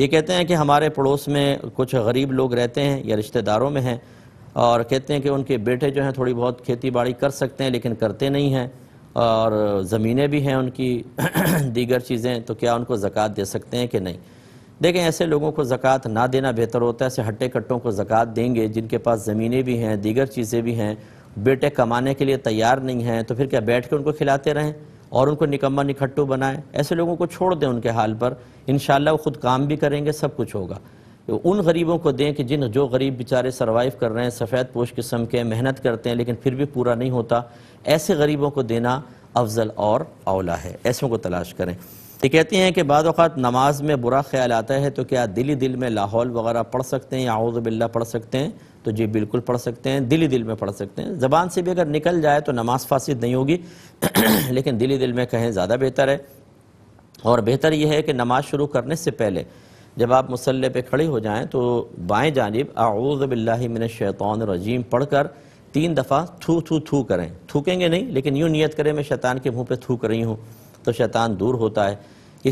ये कहते हैं कि हमारे पड़ोस में कुछ गरीब लोग रहते हैं या रिश्तेदारों में हैं और कहते हैं कि उनके बेटे जो हैं थोड़ी बहुत खेती बाड़ी कर सकते हैं लेकिन करते नहीं हैं और ज़मीनें भी हैं उनकी दीगर चीज़ें तो क्या उनको ज़क़़त दे सकते हैं कि नहीं देखें ऐसे लोगों को ज़क़़त ना देना बेहतर होता है ऐसे हट्टे कट्टों को ज़क़़त देंगे जिनके पास ज़मीनें भी हैं दीगर चीज़ें भी हैं बेटे कमाने के लिए तैयार नहीं हैं तो फिर क्या बैठ के उनको खिलाते रहें और उनको निकम्मा निखट्टू बनाएं ऐसे लोगों को छोड़ दें उनके हाल पर इन वो ख़ुद काम भी करेंगे सब कुछ होगा तो उन गरीबों को दें कि जिन जो गरीब बेचारे सर्वाइव कर रहे हैं सफ़ेद पोश किस्म के मेहनत करते हैं लेकिन फिर भी पूरा नहीं होता ऐसे गरीबों को देना अफजल और अवला है ऐसों को तलाश करें ये कहती हैं कि बाद अवत नमाज में बुरा ख्याल आता है तो क्या दिली दिल में लाहौल वगैरह पढ़ सकते हैं या बिल्ला पढ़ सकते हैं तो जी बिल्कुल पढ़ सकते हैं दिली दिल में पढ़ सकते हैं ज़बान से भी अगर निकल जाए तो नमाज फासिद नहीं होगी लेकिन दिली दिल में कहें ज़्यादा बेहतर है और बेहतर यह है कि नमाज शुरू करने से पहले जब आप मुसल्ले पे खड़े हो जाएं तो बाएं जानब शैतान रजीम पढ़ कर तीन दफ़ा थू थू थू करें थूकेंगे नहीं लेकिन यूँ नियत करें मैं शैतान के मुंह पे थूक रही हूँ तो शैतान दूर होता है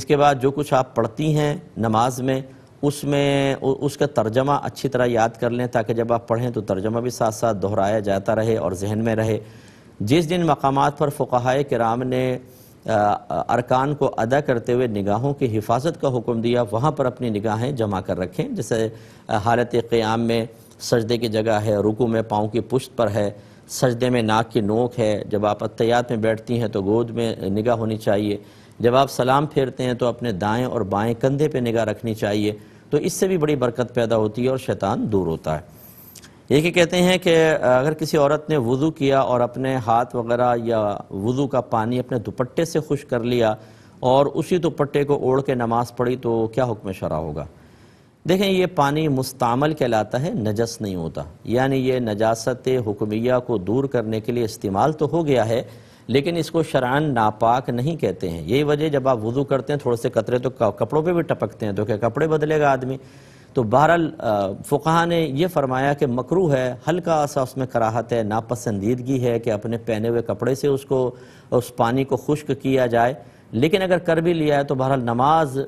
इसके बाद जो कुछ आप पढ़ती हैं नमाज में उसमें उसका तर्जमा अच्छी तरह याद कर लें ताकि जब आप पढ़ें तो तर्जमा भी साथ साथ दोहराया जाता रहे और जहन में रहे जिस दिन मकाम पर फ़ुकाय कराम ने अरकान को अदा करते हुए निगाहों की हिफाजत का हुक्म दिया वहाँ पर अपनी निगाहें जमा कर रखें जैसे हालत क़्याम में सजदे की जगह है रुकू में पाँव की पुश्त पर है सजदे में नाक की नोक है जब आप अत्यात में बैठती हैं तो गोद में निगाह होनी चाहिए जब आप सलाम फेरते हैं तो अपने दाएं और बाएं कंधे पे निगाह रखनी चाहिए तो इससे भी बड़ी बरकत पैदा होती है और शैतान दूर होता है ये कि कहते हैं कि अगर किसी औरत ने वज़ू किया और अपने हाथ वगैरह या वज़ू का पानी अपने दुपट्टे से खुश कर लिया और उसी दुपट्टे को ओढ़ के नमाज़ पढ़ी तो क्या हुक्म शरा होगा देखें ये पानी मुस्तमल कहलाता है नजस नहीं होता यानी ये नजास्त हुक्मिया को दूर करने के लिए इस्तेमाल तो हो गया है लेकिन इसको शरान नापाक नहीं कहते हैं यही वजह जब आप वज़ू करते हैं थोड़े से कतरे तो कपड़ों पे भी टपकते हैं तो क्या कपड़े बदलेगा आदमी तो बहरहाल फ़ुका ने यह फरमाया कि मकरू है हल्का सा उसमें कराहत है नापसंदीदगी है कि अपने पहने हुए कपड़े से उसको उस पानी को खुश्क किया जाए लेकिन अगर कर भी लिया है तो बहरहाल नमाज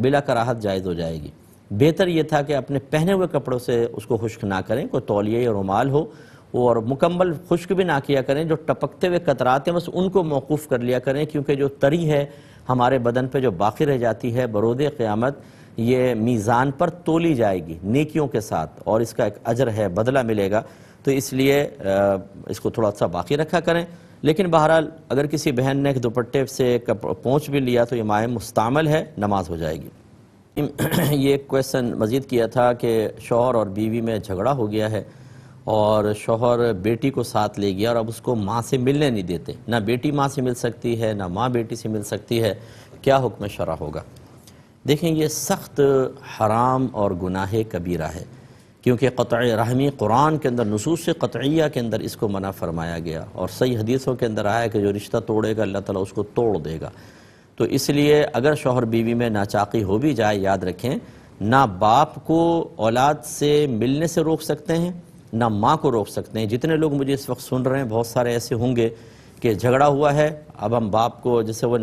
बिला कराहत जायज़ हो जाएगी बेहतर ये था कि अपने पहने हुए कपड़ों से उसको खुश्क ना करें कोई तोलिए या रुमाल हो और मुकम्मल खुश्क भी ना किया करें जो टपकते हुए कतराते हैं बस उनको मौकूफ़ कर लिया करें क्योंकि जो तरी है हमारे बदन पर जो बाकी रह जाती है बरोद क़्यामत ये मीज़ान पर तोली जाएगी नेकियों के साथ और इसका एक अजर है बदला मिलेगा तो इसलिए इसको थोड़ा सा बाकी रखा करें लेकिन बहरहाल अगर किसी बहन ने दुपट्टे से पहुँच भी लिया तो ये माए मुस्तमल है नमाज हो जाएगी ये एक क्वेश्चन मज़ीद किया था कि शोहर और बीवी में झगड़ा हो गया है और शोहर बेटी को साथ ले गया और अब उसको माँ से मिलने नहीं देते ना बेटी माँ से मिल सकती है ना माँ बेटी से मिल सकती है क्या हुक्म शरा होगा देखें ये सख्त हराम और गुनाह कबीरा है क्योंकि क़त रहमी कुरान के अंदर नसूस कतिया के अंदर इसको मना फरमाया गया और सही हदीसों के अंदर आया कि जो रिश्ता तोड़ेगा अल्लाह ताली उसको तोड़ देगा तो इसलिए अगर शोहर बीवी में नाचाकी हो भी जाए याद रखें ना बाप को औलाद से मिलने से रोक सकते हैं ना माँ को रोक सकते हैं जितने लोग मुझे इस वक्त सुन रहे हैं बहुत सारे ऐसे होंगे कि झगड़ा हुआ है अब हम बाप को जैसे वो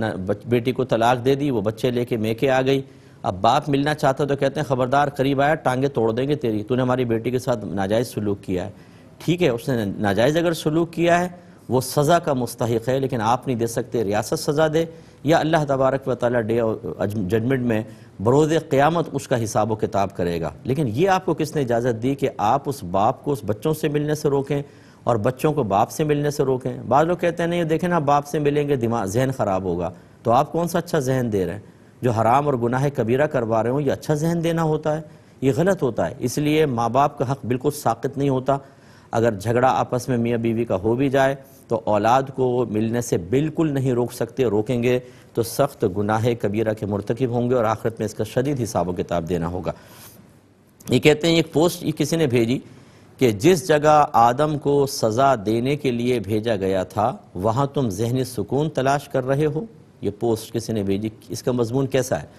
बेटी को तलाक दे दी वो बच्चे लेके मेके आ गई अब बाप मिलना चाहता तो कहते हैं खबरदार करीब आया टांगे तोड़ देंगे तेरी तूने हमारी बेटी के साथ नाजायज़ सलूक किया है ठीक है उसने नाजायज़ अगर सलूक किया है वो सज़ा का मुस्तक है लेकिन आप नहीं दे सकते रियासत सज़ा दे या अल्लाह तबारक व ताली डे जजमेंट में बरोज़ क़्यामत उसका हिसाब व किताब करेगा लेकिन ये आपको किसने इजाज़त दी कि आप उस बाप को उस बच्चों से मिलने से रोकें और बच्चों को बाप से मिलने से रोकें बाद लोग कहते हैं नहीं देखें ना बाप से मिलेंगे दिमाग जहन ख़राब होगा तो आप कौन सा अच्छा जहन दे रहे हैं जो हराम और गुनाह कबीरा करवा रहे हो ये अच्छा जहन देना होता है ये गलत होता है इसलिए माँ बाप का हक़ बिल्कुल साकित नहीं होता अगर झगड़ा आपस में मियाँ बीवी का हो भी जाए तो औलाद को मिलने से बिल्कुल नहीं रोक सकते रोकेंगे तो सख्त गुनाह कबीरा के मरतकब होंगे और आखिरत में इसका शदीद हिसाब किताब देना होगा ये कहते हैं एक पोस्ट ये किसी ने भेजी कि जिस जगह आदम को सज़ा देने के लिए भेजा गया था वहाँ तुम जहनी सुकून तलाश कर रहे हो ये पोस्ट किसी ने भेजी इसका मजमून कैसा है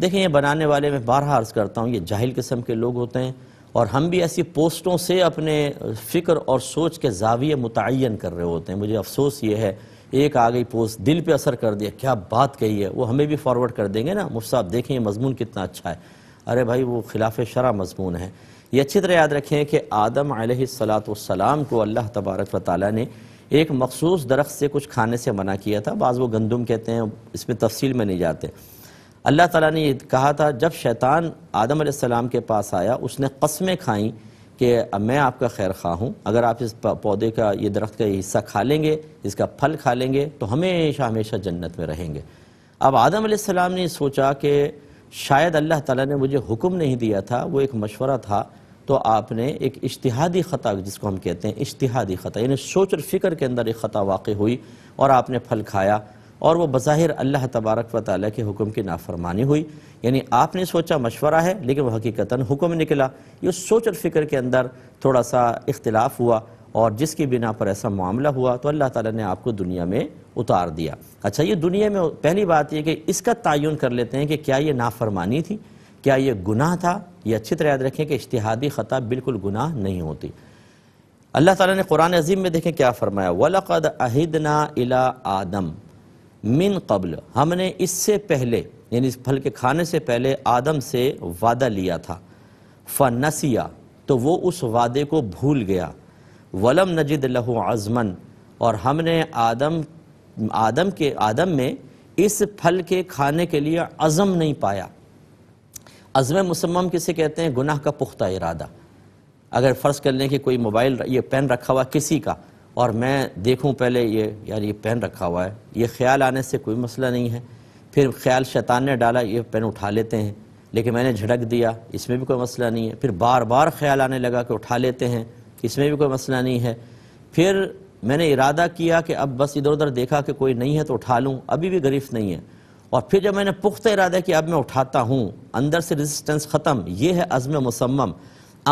देखें ये बनाने वाले मैं बारह अर्ज़ करता हूँ ये जाहिल किस्म के लोग होते हैं और हम भी ऐसी पोस्टों से अपने फ़िक्र और सोच के जाविये मुतन कर रहे होते हैं मुझे अफसोस ये है एक आ गई पोस्ट दिल पे असर कर दिया क्या बात कही है वो हमें भी फॉरवर्ड कर देंगे ना मुफ्त साहब देखें ये मजमून कितना अच्छा है अरे भाई वो खिलाफ शरा मजमून है ये अच्छी तरह याद रखें कि आदम सलाम को अल्लाह तबारक व ताली ने एक मखसूस दरख्त से कुछ खाने से मना किया था बाज़ वो गंदम कहते हैं इसमें तफसील में नहीं जाते अल्लाह ताला ने कहा था जब शैतान आदम के पास आया उसने कस्में खाईं कि मैं आपका खैर खा हूँ अगर आप इस पौधे का ये दरख्त का हिस्सा खा लेंगे इसका फल खा लेंगे तो हमेशा हमेशा जन्नत में रहेंगे अब आदम सलाम ने सोचा कि शायद अल्लाह ताला ने मुझे हुक्म नहीं दिया था वो एक मशवरा था तो आपने एक इश्तिहादी ख़ता जिसको हम कहते हैं इश्तहादी ख़ता यानी सोच और फिक्र के अंदर एक ख़ता वाक़ हुई और आपने फल खाया और वो बज़ाहिर अल्लाह तबारक व ताली के हुक्म की नाफरमानी हुई यानी आपने सोचा मशवरा है लेकिन वह हकीकता हुक्म निकला ये सोच और फिक्र के अंदर थोड़ा सा इख्तलाफ हुआ और जिसकी बिना पर ऐसा मामला हुआ तो अल्लाह ताला ने आपको दुनिया में उतार दिया अच्छा ये दुनिया में पहली बात यह कि इसका तयन कर लेते हैं कि क्या ये नाफरमानी थी क्या ये गुनाह था ये अच्छी तरह याद रखें कि इश्तहादी ख़ता बिल्कुल गुनाह नहीं होती अल्लाह ताला ने कुरान अजीम में देखें क्या फरमाया वलक़द अहिदना इला आदम मिन कबल हमने इससे पहले यानी इस फल के खाने से पहले आदम से वादा लिया था फ़नसिया तो वो उस वादे को भूल गया वलम नजद लहू आज़मन और हमने आदम आदम के आदम में इस फल के खाने के लिए अज़म नहीं पाया अज़म मुसम्म किसे कहते हैं गुनाह का पुख्ता इरादा अगर फ़र्ज़ कर लें कि कोई मोबाइल ये पेन रखा हुआ किसी का और मैं देखूं पहले ये यार ये पेन रखा हुआ है ये ख्याल आने से कोई मसला नहीं है फिर ख्याल शैतान ने डाला ये पेन उठा लेते हैं लेकिन मैंने झड़क दिया इसमें भी कोई मसला नहीं है फिर बार बार ख्याल आने लगा कि उठा लेते हैं इसमें भी कोई मसला नहीं है फिर मैंने इरादा किया कि अब बस इधर उधर देखा कि कोई नहीं है तो उठा लूँ अभी भी गरीफ नहीं है और फिर जब मैंने पुख्ता इरादा किया अब मैं उठाता हूँ अंदर से रजिस्टेंस ख़त्म ये है अज़म मुसम्म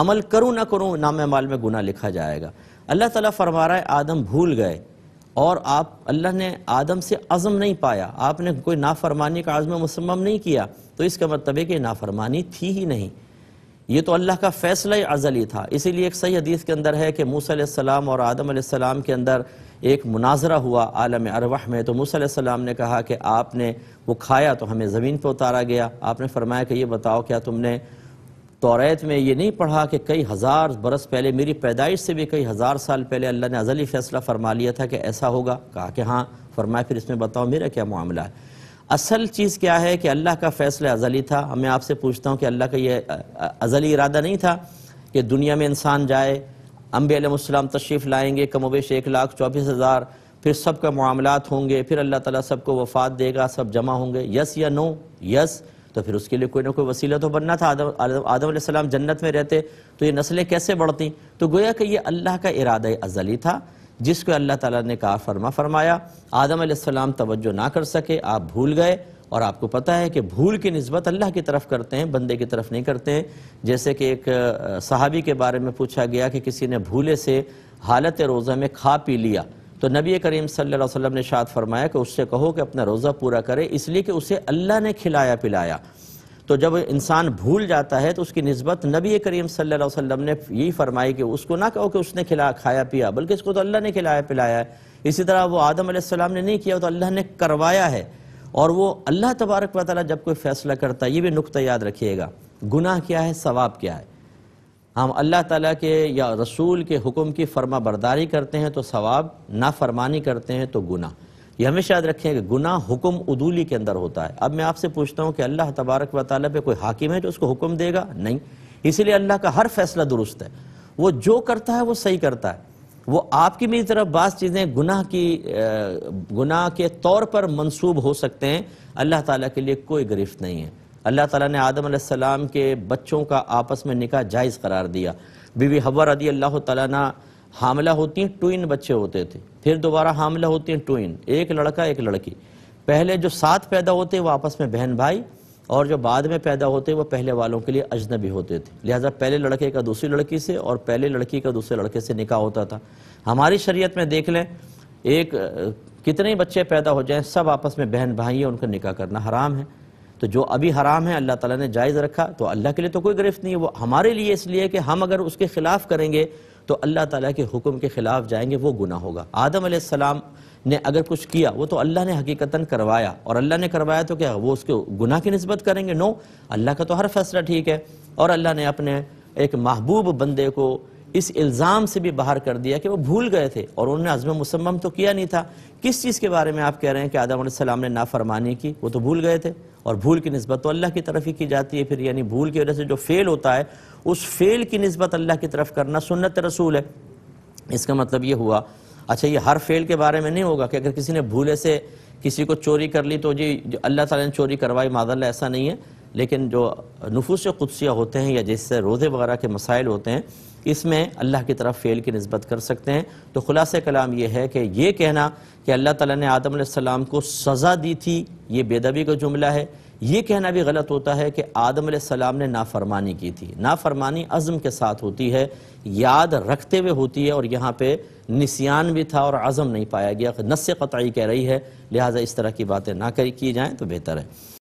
अमल करूँ ना करूँ नाम माल में गुना लिखा जाएगा अल्लाह ताला फरमा रहा है आदम भूल गए और आप अल्लाह ने आदम से अज़म नहीं पाया आपने कोई नाफरमानी का आज़म मुसम्म नहीं किया तो इसका मतलब है कि नाफरमानी थी ही नहीं ये तो अल्लाह का फ़ैसला ही अज़ली था इसीलिए एक सही हदीस के अंदर है कि मूसम और आदम आसमाम के अंदर एक मुनाजरा हुआ आलम अरवाह में तो मूसम ने कहा कि आपने वो खाया तो हमें ज़मीन पर उतारा गया आपने फरमाया कि ये बताओ क्या तुमने तोरेत में ये नहीं पढ़ा कि कई हज़ार बरस पहले मेरी पैदाइश से भी कई हज़ार साल पहले अल्लाह ने अजली फ़ैसला फरमा लिया था कि ऐसा होगा कहा कि हाँ फरमाए फिर इसमें बताओ मेरा क्या मामला है असल चीज़ क्या है कि अल्लाह का फ़ैसला अजली था मैं आपसे पूछता हूँ कि अल्लाह का ये अजली इरादा नहीं था कि दुनिया में इंसान जाए अम्बेलम तशरीफ़ लाएँगे कमोबेश एक लाख चौबीस हज़ार फिर सब का मामला होंगे फिर अल्लाह ताली सबको वफात देगा सब जमा होंगे यस या नो यस तो फिर उसके लिए कोई ना कोई वसीला तो बनना था आदम आदम जन्नत में रहते तो ये नस्लें कैसे बढ़ती तो गोया कि ये अल्लाह का इरादा अजली था जिसको अल्लाह ताला ने कहा फरमा फरमाया आदम सलाम तवज्जो ना कर सके आप भूल गए और आपको पता है कि भूल की नस्बत अल्लाह की तरफ करते हैं बंदे की तरफ नहीं करते हैं जैसे कि एक सहाबी के बारे में पूछा गया कि किसी ने भूले से हालत रोज़ा में खा पी लिया तो नबी करीम सल्लल्लाहु अलैहि वसल्लम ने शाद फरमाया कि उससे कहो कि अपना रोज़ा पूरा करे इसलिए कि उसे अल्लाह ने खिलाया पिलाया तो जब इंसान भूल जाता है तो उसकी नस्बत नबी करीम सल्लल्लाहु अलैहि वसल्लम ने यही फरमाई कि उसको ना कहो कि उसने खिला खाया पिया बल्कि उसको तो अल्लाह ने खिलाया पिलाया इसी तरह वो आदम आसमाम ने नहीं किया तो अल्लाह ने करवाया है और वो अल्लाह तबारक वाली जब कोई फैसला करता है ये भी नुकता याद रखिएगा गुनाह क्या है सवाब क्या है हम अल्लाह ताला के या रसूल के हुक्म की फरमा बरदारी करते हैं तो सवाब नाफरमानी करते हैं तो गुना ये हमेशा याद रखें कि गुना हुक्म उदूली के अंदर होता है अब मैं आपसे पूछता हूँ कि अल्लाह तबारक व ताल पर कोई हाकिम है जो उसको हुक्म देगा नहीं इसीलिए अल्लाह का हर फैसला दुरुस्त है वो जो करता है वो सही करता है वो आपकी मेरी तरफ बास चीज़ें गुनाह की गुनाह के तौर पर मंसूब हो सकते हैं अल्लाह ताला के लिए कोई गिरफ्त नहीं है अल्लाह ताला ने आदम सलाम के बच्चों का आपस में निकाह जायज़ करार दिया बीवी हवा रदी अल्लाह ताला हामला होती हैं ट्विन बच्चे होते थे फिर दोबारा हामला होती हैं ट्विन एक लड़का एक लड़की पहले जो साथ पैदा होते वो आपस में बहन भाई और जो बाद में पैदा होते वो पहले वालों के लिए अजनबी होते थे लिहाजा पहले लड़के का दूसरी लड़की से और पहले लड़की का दूसरे लड़के से निकाह होता था हमारी शरीयत में देख लें एक कितने बच्चे पैदा हो जाएं सब आपस में बहन भाई हैं उनका निकाह करना हराम है तो जो अभी हराम है अल्लाह ताला ने जायज़ रखा तो अल्लाह के लिए तो कोई गिरफ्त नहीं है वो हमारे लिए इसलिए कि हम अगर उसके ख़िलाफ़ करेंगे तो अल्लाह ताला के हुक्म के ख़िलाफ़ जाएंगे वो गुना होगा आदम आसमाम ने अगर कुछ किया वो तो अल्लाह ने हकीकता करवाया और अल्लाह ने करवाया तो क्या वो उसके गुना की नस्बत करेंगे नो अल्लाह का तो हर फैसला ठीक है और अल्लाह ने अपने एक महबूब बंदे को इस इल्ज़ाम से भी बाहर कर दिया कि वो भूल गए थे और उन्होंने अज़म मुसम्म तो किया नहीं था किस चीज़ के बारे में आप कह रहे हैं कि आदम सलाम ने नाफरमानी की वो तो भूल गए थे और भूल की नस्बत तो अल्लाह की तरफ ही की जाती है फिर यानी भूल की वजह से जो फ़ेल होता है उस फ़ेल की नस्बत अल्लाह की तरफ करना सुन्नत रसूल है इसका मतलब ये हुआ अच्छा ये हर फ़ेल के बारे में नहीं होगा कि अगर किसी ने भूले से किसी को चोरी कर ली तो जी अल्लाह ताला ने चोरी करवाई मादल ऐसा नहीं है लेकिन जो नफूस खुदसिया होते हैं या जिससे रोज़े वगैरह के मसाइल होते हैं इसमें अल्लाह की तरफ फ़ेल की नस्बत कर सकते हैं तो खुलासे कलाम यह है कि ये कहना कि अल्लाह ताला ने आदम को सज़ा दी थी ये बेदबी का जुमला है ये कहना भी गलत होता है कि आदम सलाम ने नाफरमानी की थी नाफरमानी अज़म के साथ होती है याद रखते हुए होती है और यहाँ पे निसियान भी था और अज़म नहीं पाया गया नस्य कतई कह रही है लिहाजा इस तरह की बातें ना करी की जाएँ तो बेहतर है